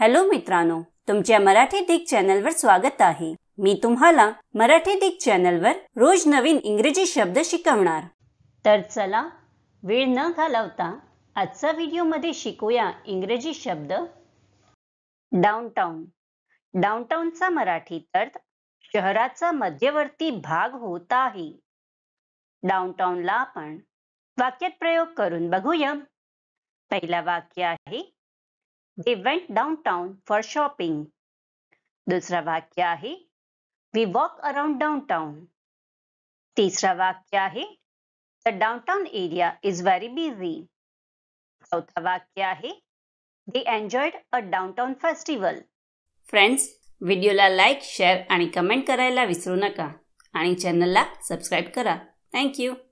hello मित्रांनो तुमच्या मराठी दिग वर स्वागत आहे मी तुम्हाला मराठी दिग चॅनलवर रोज नवीन इंग्रजी शब्द शिकवणार तर चला वेळ न घालवता आजचा व्हिडिओमध्ये शिकूया इंग्रजी शब्द डाउनटाऊन डाउनटाऊनचा मराठी अर्थ शहराचा मध्यवर्ती भाग होत आहे ला आपण वाक्यात प्रयोग करून बघूया पहिला वाक्य आहे they went downtown for shopping दुसरा वाक्य आहे वी वॉक अराउंड डाउनटाऊन तिसरा वाक्य आहे the downtown area is very busy चौथा वाक्य आहे they enjoyed a downtown festival friends व्हिडिओला लाईक शेअर आणि कमेंट करायला विसरू नका आणि चॅनलला सबस्क्राईब करा थँक्यू